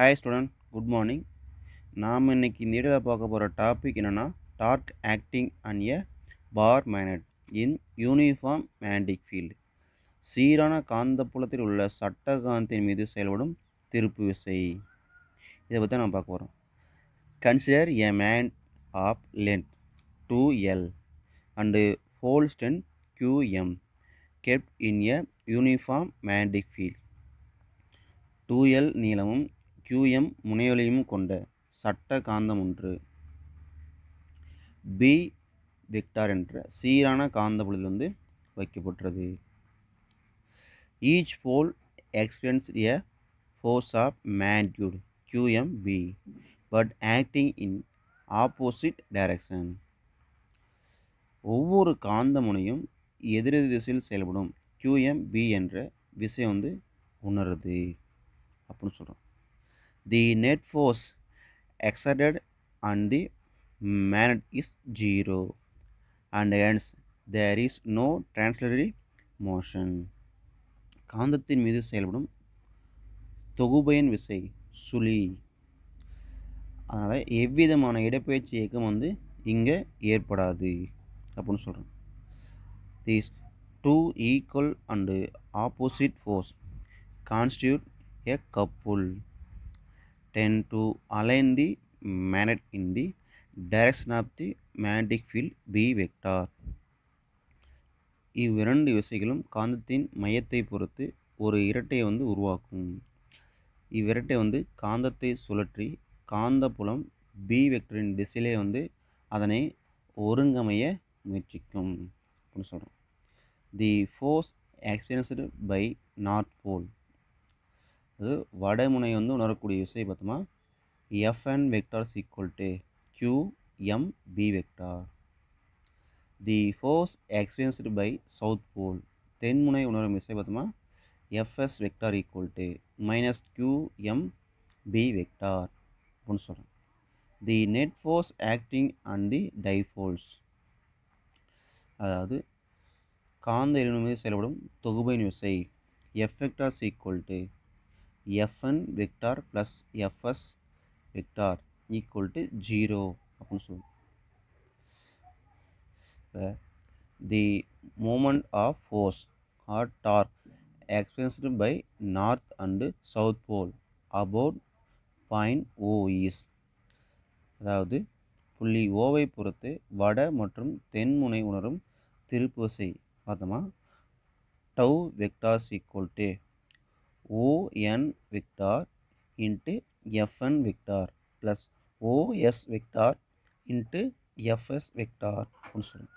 Hi student good morning நாம் இன்றைக்கி இந்த பார்க்க போகிற டாபிக் என்னென்னா torque acting and a bar magnet in uniform magnetic field சீரான காந்தப்புலத்தில் உள்ள சட்ட மீது செயல்படும் திருப்பு விசை இதை பற்றி நம்ம பார்க்க போகிறோம் consider a man of length two L and ஹோல்ஸ்டன் strength Q M kept in a uniform magnetic field two L நீளமும் கியூஎம் முனையொலியும் கொண்ட சட்ட காந்தம் ஒன்று பி விக்டார் என்ற சீரான காந்தபுலத்தில் வந்து வைக்கப்பட்டுள்ளது each pole experience a force of magnitude Q M B but acting in opposite direction ஒவ்வொரு காந்த முனையும் எதிரெதிர் திசையில் செயல்படும் கியூஎம்பி என்ற விசை வந்து உணருது அப்படின்னு சொல்கிறோம் the net force exerted on the magnet is zero and hence there is no translatory motion காந்தத்தின் மீது செயல்படும் தொகுபயன் விசை சுழி அதனால் எவ்விதமான இடப்பெயர்ச்சி இயக்கம் வந்து இங்கே ஏற்படாது அப்படின்னு சொல்கிறேன் these two equal and opposite force constitute a couple tend to align the magnet in the direction of the magnetic field B vector. இவ்விரண்டு விசைகளும் காந்தத்தின் மையத்தை பொறுத்து ஒரு இரட்டையை வந்து உருவாக்கும் இவ்விரட்டை வந்து காந்தத்தை சுழற்றி காந்தப்புலம் பி வெக்டரின் திசையிலே வந்து அதனை ஒருங்கமைய முயற்சிக்கும் அப்படின்னு சொல்கிறோம் the force experienced by north pole அது வடமுனை வந்து உணரக்கூடிய விசை பார்த்தோமா F N vectors equal to Q M B vector the force experienced by south pole தென்முனை உணரும் விசை பார்த்தோமா F S vector equal to minus Q M B vector அப்படின்னு சொல்கிறேன் the net force acting and the dipoles அதாவது காந்த எரிவின் மீது செயல்படும் தொகுபின் விசை F vectors equal to F N vector plus F S vector equal to zero அப்படின்னு சொல்லுவோம் இப்போ the moment of force or torque experienced by north and south pole about point O அதாவது புள்ளி ஓவை பொறுத்து வட மற்றும் தென்முனை உணரும் திருப்போசை பார்த்தோமா tau vectors equal to O N vector into F N vector plus O S vector into F S vector அப்படின்னு சொல்லுவோம்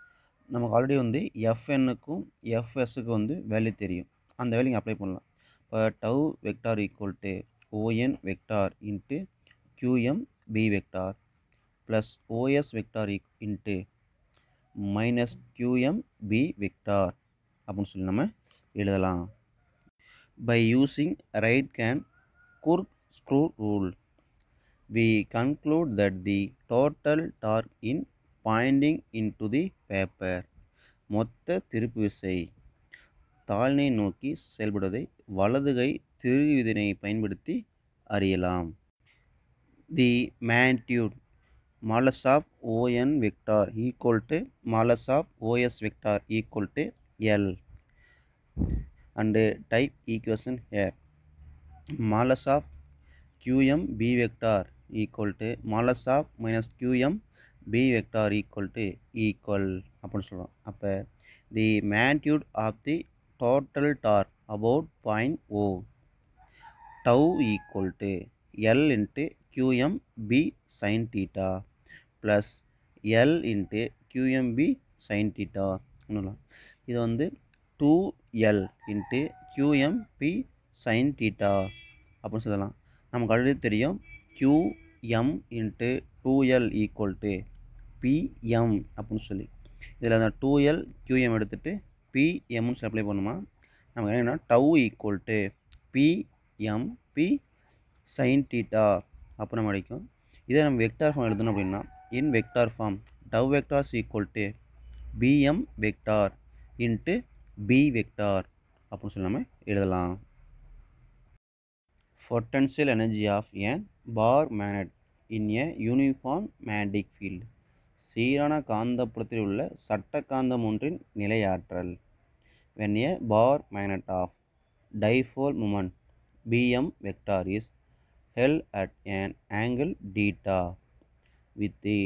நமக்கு ஆல்ரெடி வந்து எஃப்என்னுக்கும் எஃப்எஸ்க்கு வந்து வேல்யூ தெரியும் அந்த வேல்யூ அப்ளை பண்ணலாம் இப்போ tau vector equal to O N vector into Q M B vector plus O S vector ஈக் into minus Q M B vector அப்படின்னு சொல்லி நம்ம எழுதலாம் by using right can cork screw rule. We conclude that the total torque in pointing into the paper மொத்த திருப்பு விசை தாழ்நை நோக்கி செயல்படுவதை வலதுகை திருகுவிதனை பயன்படுத்தி அறியலாம் the magnitude modulus of O N vector equal to modulus of O S vector equal to L and type equation here malus of qm b vector equal to malus of minus qm b vector equal to equal அப்படின்னு சொல்கிறோம் அப்போ the magnitude of the total torque about point O tau equal to L into Q M B sine theta plus L into Q M B sine theta இது வந்து two L into Q M B sine theta அப்படின்னு சொல்லலாம் நமக்கு already தெரியும் Q M into two L equal to P M அப்படின்னு சொல்லி இதில் அந்த டூ எல் க்யூஎம் எடுத்துகிட்டு பிஎம்னு சப்ளை அப்ளை பண்ணுமா நமக்கு என்னென்னா tau equal to PM B sine theta அப்போ நம்ம கிடைக்கும் இதே நம்ம வெக்டார் ஃபார்ம் எழுதணும் அப்படின்னா in vector form tau vectors equal to P M vector into B vector அப்படின்னு சொல்லி நம்ம எழுதலாம் potential energy of an bar magnet in a uniform magnetic field சீரான காந்தப்புலத்தில் உள்ள சட்ட காந்தம் ஒன்றின் நிலையாற்றல் when a bar magnet of dipole moment P M vector is held at an angle theta with the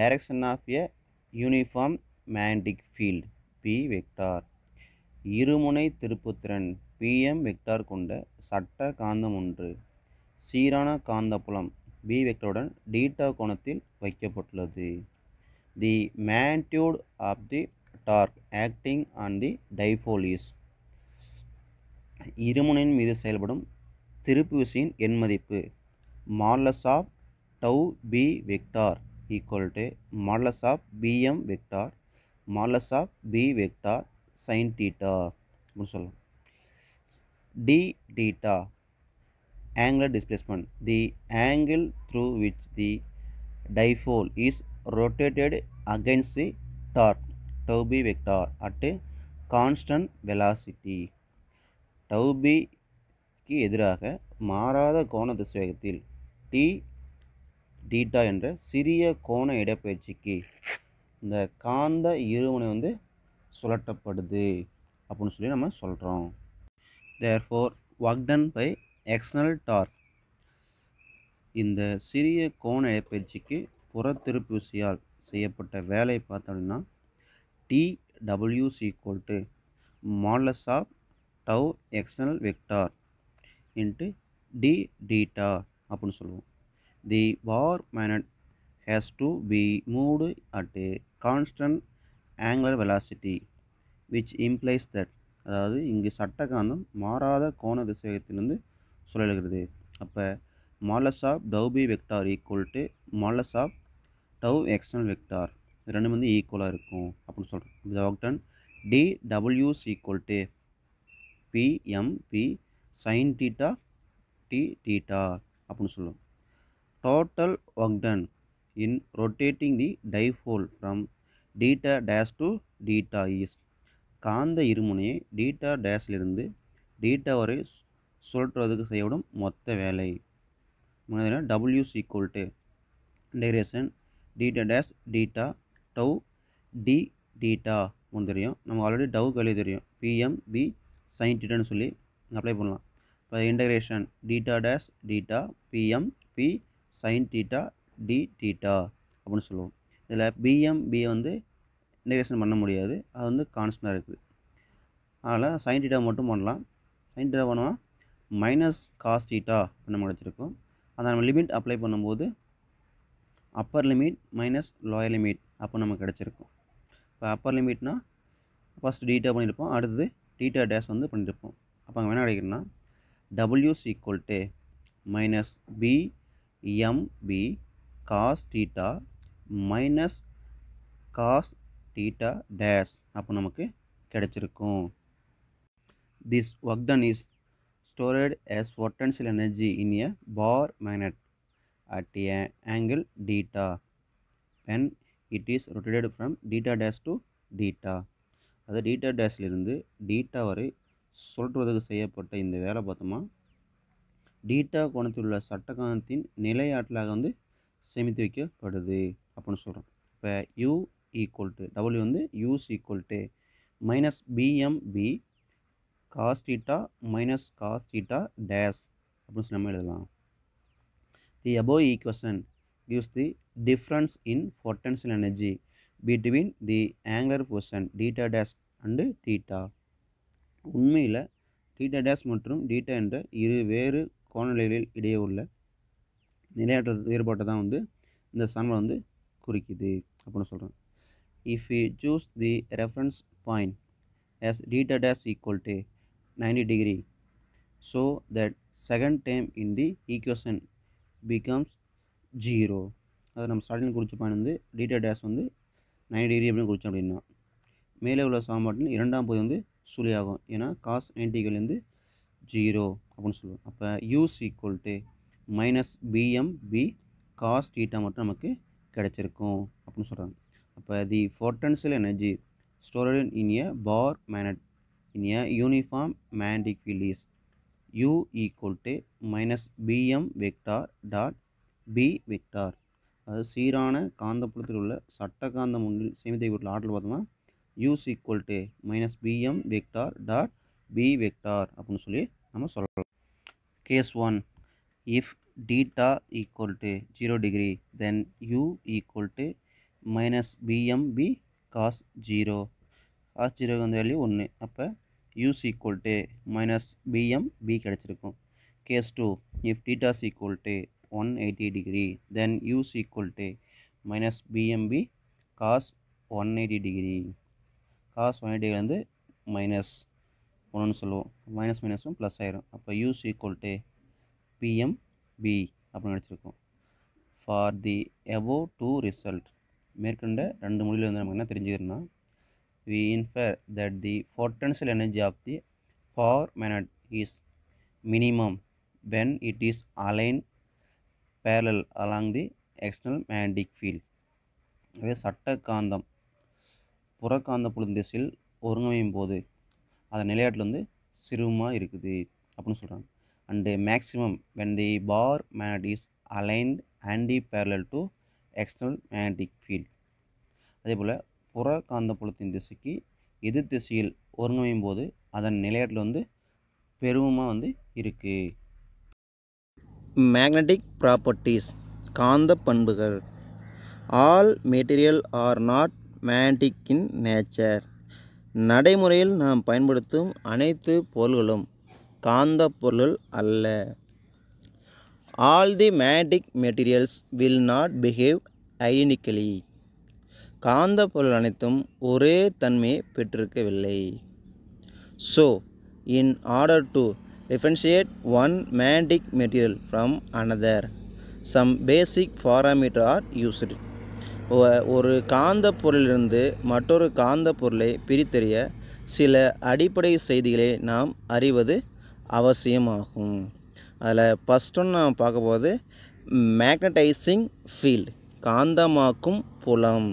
direction of a uniform magnetic field B vector. இருமுனை திருப்புத்திறன் PM vector கொண்ட சட்ட காந்தம் ஒன்று சீரான காந்தப்புலம் பி வெக்டருடன் டீட்டா கோணத்தில் வைக்கப்பட்டுள்ளது the magnitude of the torque acting on the dipoles இருமுனையின் மீது செயல்படும் திருப்பு விசையின் எண் மதிப்பு modulus of tau B vector equal to modulus of P M vector modulus of B vector sine theta அப்படின்னு சொல்லலாம் D theta angular displacement the angle through which the dipole is rotated against the torque tau b vector at a constant velocity tau b க்கு எதிராக மாறாத கோண திசைவேகத்தில் D theta என்ற சிறிய கோண இடப்பெயர்ச்சிக்கு இந்த காந்த இருமுனை வந்து சுழட்டப்படுது அப்படின்னு சொல்லி நம்ம சொல்கிறோம் therefore work done by external torque இந்த சிறிய கோண இடப்பயிற்சிக்கு புற விசையால் செய்யப்பட்ட வேலை பார்த்தோம்னா D W is equal to modulus of tau external vector into D theta அப்படின்னு சொல்லுவோம் the bar magnet has to be moved at a constant angular velocity which implies that அதாவது இங்கு சட்டகாந்தம் மாறாத கோண திசையத்திலிருந்து சுழல்கிறது அப்போ modulus of tau B vector equal to modulus of tau external vector இது ரெண்டும் வந்து ஈக்குவலாக இருக்கும் அப்படின்னு சொல்கிறோம் த ஆக்டன் D W is equal to P M B sine theta D theta அப்படின்னு சொல்லுவோம் total work done in rotating the dipole from theta dash to theta ஈஸ்ட் காந்த இருமுனையை டீட்டா டேஸ்லிருந்து டீட்டா வரை சுழற்றுவதற்கு செய்யப்படும் மொத்த வேலை முன்னாடி டபிள்யூஸ் ஈக்குவல் டு டைரேஷன் theta dash theta tau D theta ஒன்று தெரியும் நமக்கு ஆல்ரெடி டவு கழிவு தெரியும் பிஎம் பி சைன் டீட்டான்னு சொல்லி அப்ளை பண்ணலாம் இப்போ integration theta dash theta P M B sine theta D theta அப்படின்னு சொல்லுவோம் இதில் பிஎம்பியை வந்து இன்டகிரேஷன் பண்ண முடியாது அது வந்து கான்ஸ்டாக இருக்குது அதனால் சைன் டீட்டா மட்டும் பண்ணலாம் சைன் டீட்டா பண்ணால் மைனஸ் காஸ் டீட்டா நம்ம கிடச்சிருக்கும் அதை நம்ம லிமிட் அப்ளை பண்ணும்போது upper limit minus lower limit அப்போ நமக்கு கிடச்சிருக்கும் இப்போ அப்பர் லிமிட்னா ஃபஸ்ட்டு டீட்டா பண்ணியிருப்போம் அடுத்தது டீட்டா டேஷ் வந்து பண்ணியிருப்போம் அப்போ அங்கே என்ன கிடைக்கணும்னா W is equal to minus P MB cos theta minus cos theta dash அப்போ நமக்கு கெடைச்சிருக்கும் this work done is stored as potential energy in a bar magnet at a angle theta when it is rotated from theta dash to theta அது theta இருந்து theta வரை சுழற்றுவதற்கு செய்யப்பட்ட இந்த வேலை பார்த்தோமா டீட்டா கோணத்தில் உள்ள சட்டகாணத்தின் வந்து சேமித்து வைக்கப்படுது அப்படின்னு சொல்கிறோம் இப்போ யூ ஈக்குவல் டு டபுள்யூ வந்து U is equal to minus PMB cos theta minus cos theta dash அப்படின்னு சொல்லி நம்ம எழுதலாம் the above equation gives the difference in potential energy between the angular position theta dash and theta உண்மையில் டீட்டா டேஸ் மற்றும் theta என்ற இரு வேறு கோணநிலைகளில் இடையே உள்ள நிலையாற்ற வேறுபாட்டை தான் வந்து இந்த சமன்பாடு வந்து குறிக்குது அப்படின்னு சொல்கிறோம் if you choose the reference point as d dash equal to ninety degree so that second time in the the becomes zero அது நம்ம ஸ்டார்டிங் குறித்த பாயிண்ட் வந்து டீட்டா டேஸ் வந்து நைன்டி டிகிரி அப்படின்னு குறித்தோம் அப்படின்னா மேலே உள்ள சமன்பாட்டில் இரண்டாம் பகுதி வந்து சுழியாகும் ஏன்னா காஸ் நைன்டிகிலேருந்து ஜீரோ அப்படின்னு சொல்லுவோம் அப்போ U is equal to minus PM B cos theta மட்டும் நமக்கு கிடச்சிருக்கும் அப்படின்னு சொல்கிறாங்க அப்போ the potential energy stored in a bar magnet in a uniform magnetic field is U equal to minus PM vector dot B vector அதாவது சீரான காந்தப்புலத்தில் உள்ள சட்டகாந்த முன்னில் உள்ள ஆர்டர் பார்த்தோம்னா U is equal to minus PM vector dot B vector அப்படின்னு சொல்லி நம்ம சொல்லலாம் case one if theta equal to 0 degree then u equal to minus bmb cos 0 cos 0 வந்து வேல்யூ ஒன்று அப்போ U is equal to minus PM B கிடச்சிருக்கும் case two if theta is equal to one eighty degree then U is equal to minus PMB cos one eighty degree cos one eighty வந்து minus ஒன்றுன்னு சொல்லுவோம் minus மைனஸும் plus ஆயிரும் அப்போ U is equal to PM B அப்படின்னு நினச்சிருக்கோம் for the above two result மேற்கொண்ட ரெண்டு மொழியில் வந்து நமக்கு என்ன தெரிஞ்சுக்கிறோன்னா we infer that the potential energy of the for Manet is minimum when it is align parallel along the external magnetic field அதே சட்ட காந்தம் புறக்காந்த புலம் திசையில் ஒருங்கமையும் போது அதன் நிலையாட்டில் வந்து சிறுமமாக இருக்குது அப்படின்னு சொல்கிறாங்க and maximum when the bar mat is aligned anti-parallel to external magnetic field அதே போல் புற காந்தப்புலத்தின் திசைக்கு எதிர் திசையில் ஒருங்கமையும் போது அதன் நிலையாட்டில் வந்து பெருமமாக வந்து இருக்குது மேக்னட்டிக் ப்ராப்பர்ட்டிஸ் காந்த பண்புகள் all material are not magnetic in nature நடைமுறையில் நாம் பயன்படுத்தும் அனைத்து பொருள்களும் காந்த பொருள் அல்ல all the magnetic materials will not behave identically காந்த பொருள் அனைத்தும் ஒரே தன்மையை பெற்றிருக்கவில்லை so in order to differentiate one magnetic material from another some basic parameter are used ஒரு காந்த பொருளிலிருந்து மற்றொரு காந்த பொருளை பிரித்தறிய சில அடிப்படை செய்திகளை நாம் அறிவது அவசியமாகும் அதில் ஃபஸ்ட் ஒன்று நம்ம பார்க்கும்போது மேக்னடைசிங் ஃபீல்டு காந்தமாக்கும் புலம்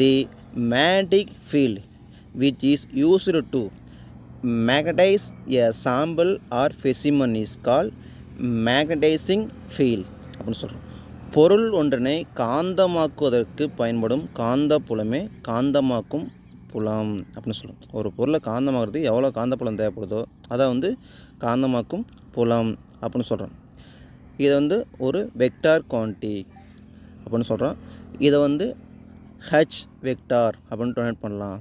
the magnetic field which is used to magnetise a sample or specimen is call magnetising field அப்படின்னு சொல்கிறோம் பொருள் ஒன்றினை காந்தமாக்குவதற்கு பயன்படும் காந்த புலமே காந்தமாக்கும் புலம் அப்படின்னு சொல்லுவோம் ஒரு பொருளை காந்தமாகிறது எவ்வளோ காந்த புலம் தேவைப்படுதோ அதை வந்து காந்தமாக்கும் புலம் அப்படின்னு சொல்கிறோம் இதை வந்து ஒரு வெக்டார் குவான்டி அப்படின்னு சொல்கிறோம் இதை வந்து ஹச் வெக்டார் அப்படின்னு டொனேட் பண்ணலாம்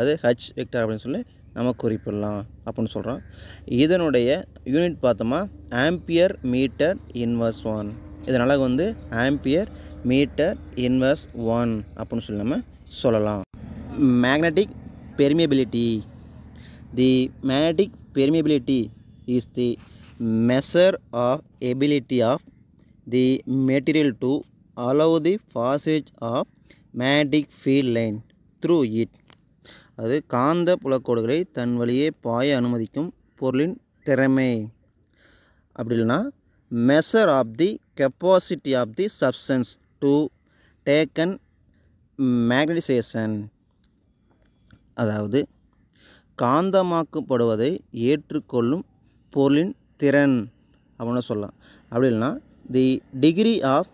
அது ஹச் வெக்டார் அப்படின்னு சொல்லி நம்ம குறிப்பிடலாம் அப்படின்னு சொல்கிறோம் இதனுடைய யூனிட் பார்த்தோமா ஆம்பியர் மீட்டர் இன்வர்ஸ் ஒன் இதனால் வந்து ஆம்பியர் மீட்டர் இன்வர்ஸ் ஒன் அப்படின்னு சொல்லி நம்ம சொல்லலாம் magnetic permeability the magnetic permeability is the measure of ability of the material to allow the passage of magnetic field line through it அது காந்த புலக்கோடுகளை தன் வழியே பாய அனுமதிக்கும் பொருளின் திறமை அப்படி இல்லைன்னா measure of the capacity of the substance to taken magnetisation அதாவது காந்தமாக்கப்படுவதை ஏற்றுக்கொள்ளும் பொருளின் திறன் அப்படின்னு சொல்லலாம் அப்படி இல்லைனா the degree of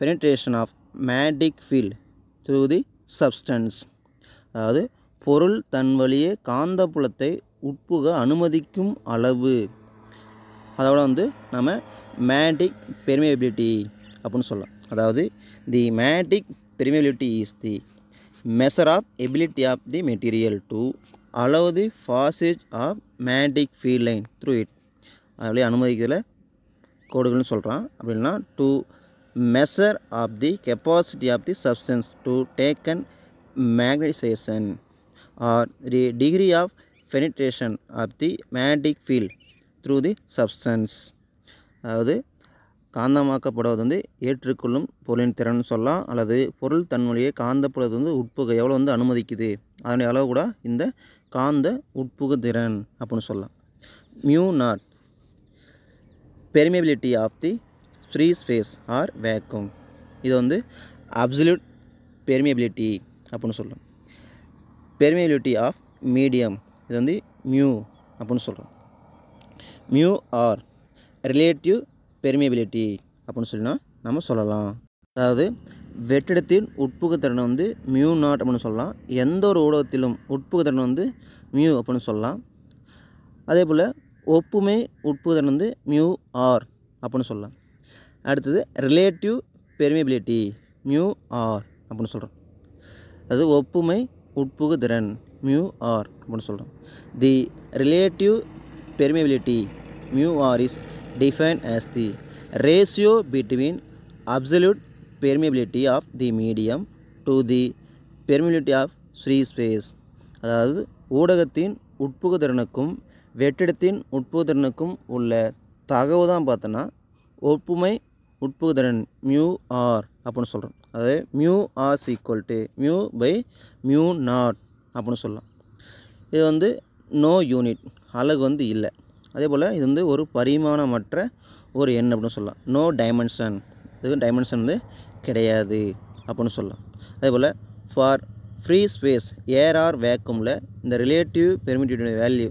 penetration of magnetic field through the substance அதாவது பொருள் தன் வழியே காந்த புலத்தை உட்புக அனுமதிக்கும் அளவு அதோட வந்து நம்ம மேடிக் பெர்மியபிலிட்டி அப்படின்னு சொல்லலாம் அதாவது the magnetic permeability is the measure of ability of the material to allow the passage of magnetic field line through it அப்படியே அனுமதிக்கிறதுல கோடுகள்னு சொல்கிறான் அப்படின்னா to measure of the capacity of the substance to taken magnetisation or the degree of penetration of the magnetic field through the substance அதாவது காந்தமாக்கப்படுவது வந்து ஏற்றுக்கொள்ளும் பொருளின் திறன் சொல்லலாம் அல்லது பொருள் தன்மொழியை காந்தப்படுவது வந்து உட்புகை எவ்வளோ வந்து அனுமதிக்குது அதனுடைய அளவு கூட இந்த காந்த உட்புகு திறன் அப்படின்னு சொல்லலாம் mu naught permeability of the free space or vacuum இது வந்து அப்சல்யூட் பெர்மியபிலிட்டி அப்படின்னு சொல்லலாம் பெர்மியபிலிட்டி ஆஃப் மீடியம் இது வந்து மியூ அப்படின்னு சொல்கிறோம் மியூ ஆர் ரிலேட்டிவ் பெர்மியபிலிட்டி அப்படின்னு சொல்லினா நம்ம சொல்லலாம் அதாவது வெற்றிடத்தின் உட்புகத்திறனை வந்து மியூ நாட் அப்படின்னு சொல்லலாம் எந்த ஒரு ஊடகத்திலும் உட்புகு வந்து மியூ அப்படின்னு சொல்லலாம் அதே போல் ஒப்புமை உட்புகு வந்து மியூ ஆர் அப்படின்னு சொல்லலாம் அடுத்தது ரிலேட்டிவ் பெருமிபிலிட்டி மியூ ஆர் அப்படின்னு சொல்கிறோம் அது ஒப்புமை உட்புகு மியூ ஆர் அப்படின்னு சொல்கிறோம் the relative permeability mu R is define as the ratio between absolute permeability of the medium to the permeability of free space அதாவது ஊடகத்தின் உட்புகு திறனுக்கும் வெற்றிடத்தின் உட்புகு திறனுக்கும் உள்ள தகவு தான் பார்த்தோன்னா ஒப்புமை உட்புகு திறன் மியூ ஆர் அப்படின்னு சொல்கிறோம் அதாவது mu R is equal to mu by mu naught அப்படின்னு சொல்லலாம் இது வந்து நோ யூனிட் அழகு வந்து இல்லை அதே போல் இது வந்து ஒரு பரிமாணமற்ற ஒரு எண் அப்படின்னு சொல்லலாம் நோ டைமென்ஷன் இதுக்கு டைமென்ஷன் வந்து கிடையாது அப்படின்னு சொல்லலாம் அதேபோல் for free space air or வேக்கூமில் இந்த ரிலேட்டிவ் பெர்மிட்டிவிட்டி வேல்யூ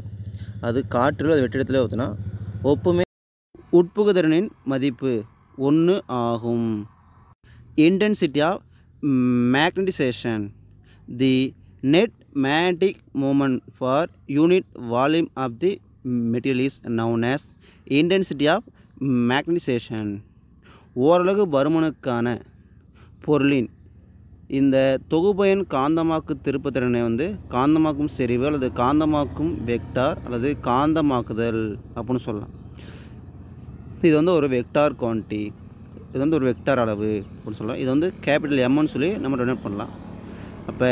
அது காற்றிலோ அது வெற்றிடத்திலோ ஊற்றுனா ஒப்புமே உட்புகுதிறனின் மதிப்பு ஒன்று ஆகும் intensity of magnetisation the net magnetic moment for unit volume of the material is known as intensity of magnetisation ஓரளவு பருமனுக்கான பொருளின் இந்த தொகுப்பயன் காந்தமாக்கு திருப்புத்திறனை வந்து காந்தமாக்கும் செறிவு அல்லது காந்தமாக்கும் வெக்டார் அல்லது காந்தமாக்குதல் அப்படின்னு சொல்லலாம் இது வந்து ஒரு வெக்டார் குவான்டி இது வந்து ஒரு வெக்டார் அளவு அப்படின்னு சொல்லலாம் இது வந்து கேபிட்டல் எம்னு சொல்லி நம்ம டொனேட் பண்ணலாம் அப்போ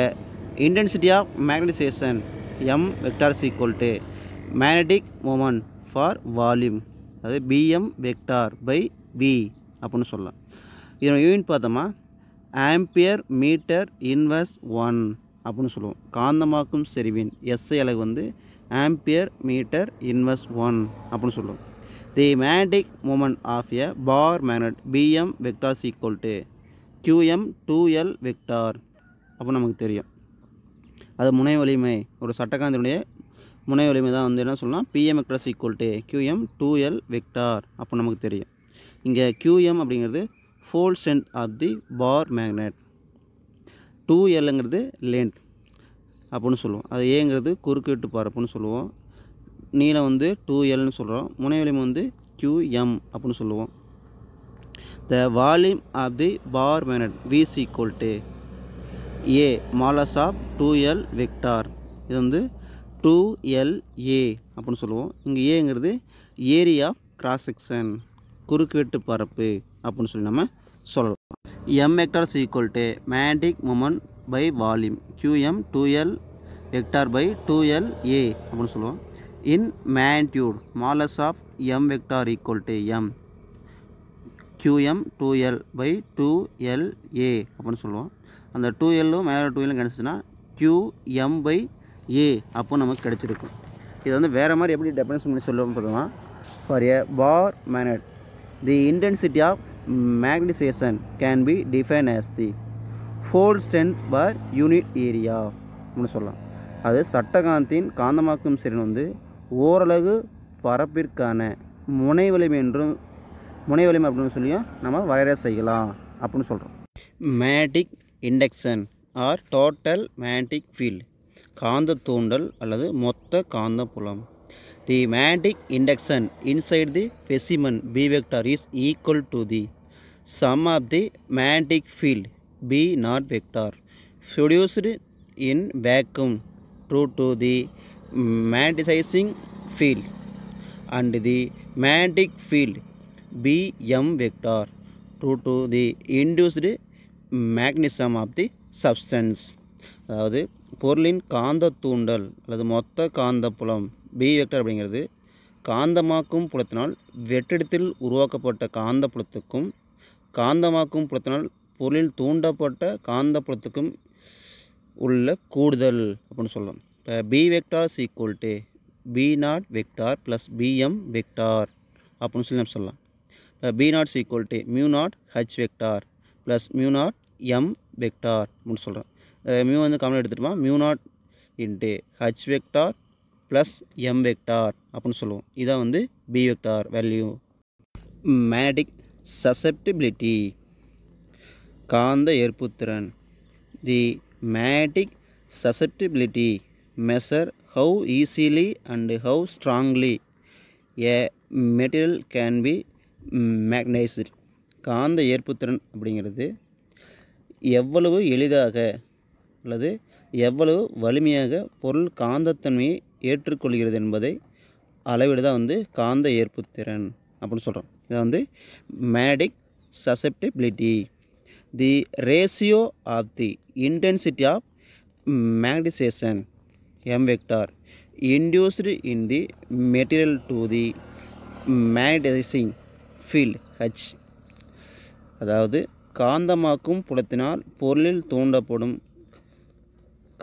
intensity of magnetisation M vector equal to magnetic moment for volume அது பிஎம் வெக்டார் பை வி அப்படின்னு சொல்லலாம் இதோட யூனிட் பார்த்தோமா ஆம்பியர் மீட்டர் இன்வர்ஸ் ஒன் அப்படின்னு சொல்லுவோம் காந்தமாக்கும் செறிவின் எஸ்ஐ அலகு வந்து ஆம்பியர் மீட்டர் இன்வர்ஸ் ஒன் அப்படின்னு சொல்லுவோம் the magnetic moment of a bar magnet PM vector is equal to QM two L vector அப்போ நமக்கு தெரியும் அது முனை வலிமை ஒரு சட்டக்காந்தினுடைய முனை வலிமை தான் வந்து என்ன சொல்லலாம் PM vector is equal to QM two L vector அப்போ நமக்கு தெரியும் இங்கே கியூஎம் அப்படிங்கிறது pole strength of the bar magnet two எல்லுங்கிறது லென்த் அப்புடின்னு சொல்லுவோம் அது ஏங்கிறது குறுக்கு பார் அப்படின்னு சொல்லுவோம் நீளம் வந்து டூ எல்னு சொல்கிறோம் முனைவலியம் வந்து கியூஎம் அப்புடின்னு சொல்லுவோம் the volume of the bar magnet V is equal to A modulus of two L victor இது வந்து டூ எல் ஏ அப்படின்னு சொல்லுவோம் இங்கே ஏங்கிறது ஏரியா கிராஸ் செக்ஷன் குறுக்கு வெட்டு பரப்பு அப்படின்னு சொல்லி நம்ம சொல்லலாம் M vector is equal to magnetic moment by volume QM two L vector by two L A அப்படின்னு சொல்லுவோம் in magnitude modulus of M vector equal to M QM two L by two L A அப்படின்னு சொல்லுவோம் அந்த two எல்லும் மேலே two எல்லும் கிடச்சிச்சின்னா QM by A அப்போ நமக்கு கிடச்சிருக்கும் இது வந்து வேறு மாதிரி எப்படி டெஃபினேஷன் பண்ணி சொல்லுவோம் பார்த்தோம்னா for a bar magnet The intensity of magnetization can be defined as the pole strength per unit area அப்படின்னு சொல்லலாம் அது சட்டகாந்தின் காந்தமாக்கும் சிறன் வந்து ஓரளவு பரப்பிற்கான முனை என்றும் முனை வலிமை அப்படின்னு சொல்லியும் நம்ம வரைய செய்யலாம் அப்படின்னு சொல்கிறோம் magnetic induction or total magnetic field காந்த தூண்டல் அல்லது மொத்த காந்த புலம் The magnetic induction inside the specimen B vector is equal to the sum of the magnetic field B naught vector produced in vacuum due to the magneticizing field and the magnetic field BM vector due to the induced magnetism of the substance அதாவது பொருளின் காந்த தூண்டல் அல்லது மொத்த காந்த புலம் B vector அப்படிங்கிறது காந்தமாக்கும் புலத்தினால் வெற்றிடத்தில் உருவாக்கப்பட்ட காந்த புலத்துக்கும் காந்தமாக்கும் புலத்தினால் பொருளில் தூண்டப்பட்ட காந்த புலத்துக்கும் உள்ள கூடுதல் அப்படின்னு சொல்லலாம் இப்போ B vector equal to B naught vector plus PM vector அப்படின்னு சொல்லி நம்ம சொல்லலாம் இப்போ B naught equal to mu naught H vector plus mu naught M vector அப்படின்னு சொல்கிறேன் மியூ வந்து கம்மியாக எடுத்துகிட்டுமா mu naught into H vector plus M vector அப்படின்னு சொல்லுவோம் இதான் வந்து B vector value magnetic susceptibility காந்த ஏற்புத்திறன் the magnetic susceptibility measure how easily and how strongly a material can B மேக்னைஸ்ட் காந்த ஏற்புத்திறன் அப்படிங்கிறது எவ்வளவு எளிதாக அல்லது எவ்வளவு வலிமையாக பொருள் காந்தத்தன்மையை ஏற்றுக்கொள்கிறது என்பதை அளவீடு தான் வந்து காந்த ஏற்புத்திறன் அப்படின்னு சொல்கிறோம் இதை வந்து magnetic susceptibility the ratio of the intensity of magnetisation M vector induced in the material to the magnetising field H அதாவது காந்தமாக்கும் புலத்தினால் பொருளில் தூண்டப்படும்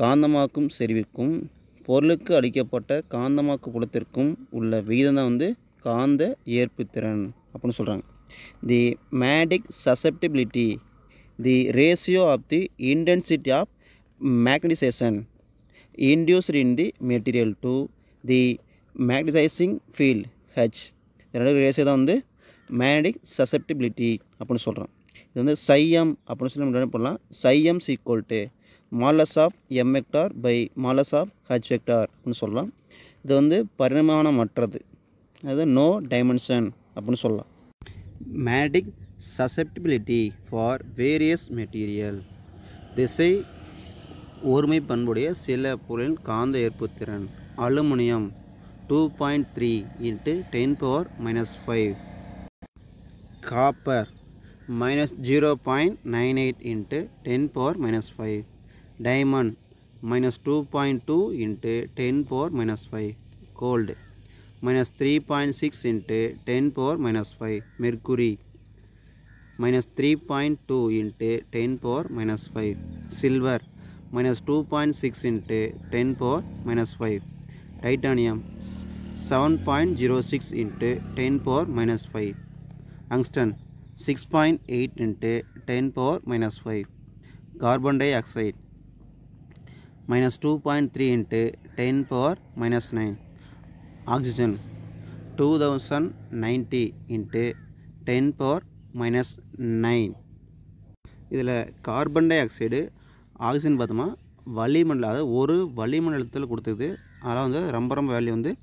காந்தமாக்கும் செறிவுக்கும் பொருளுக்கு அளிக்கப்பட்ட காந்தமாக்கு புலத்திற்கும் உள்ள விகிதம் தான் வந்து காந்த ஏற்புத்திறன் அப்படின்னு சொல்கிறாங்க the magnetic susceptibility the ratio of the intensity of magnetisation induced in the material to the magnetising field H ரெண்டு ரேஷியோ தான் வந்து மேடிக் சசப்டிபிலிட்டி அப்படின்னு சொல்கிறோம் இது வந்து சையம் அப்படின்னு சொல்லி நம்ம என்ன பண்ணலாம் chi equal to modulus of M vector by modulus of H வெக்டார்னு சொல்லலாம் இது வந்து பரிமாணமற்றது அது நோ டைமென்ஷன் அப்படின்னு சொல்லலாம் magnetic susceptibility for various material திசை ஒருமை பண்புடைய சில பொருளின் காந்த ஏற்புத்திறன் aluminium two point three into ten power minus five copper minus zero point nine eight into ten power minus five diamond minus two point two into ten power minus five gold minus three point six into ten power minus five mercury minus three point two into ten power minus five silver minus two point six into ten power minus five titanium seven point zero six into ten power minus five tungsten six point eight into ten power minus five carbon dioxide minus two point three into ten power minus nine oxygen two thousand ninety into ten power minus nine இதில் carbon di oxide oxygen பார்த்தோமா வளிமண்டலம் அதாவது ஒரு வளிமண்டலத்தில் கொடுத்துக்குது அதெல்லாம் வந்து ரொம்ப ரொம்ப வேல்யூ வந்து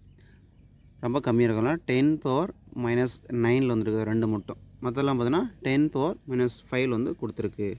ரொம்ப கம்மியாக இருக்கலாம் டென் பவர் மைனஸ் நைனில் வந்துருக்குது ரெண்டு மட்டும் மற்றெல்லாம் பார்த்தீங்கன்னா டென் பவர் மைனஸ் ஃபைவ் வந்து கொடுத்துருக்கு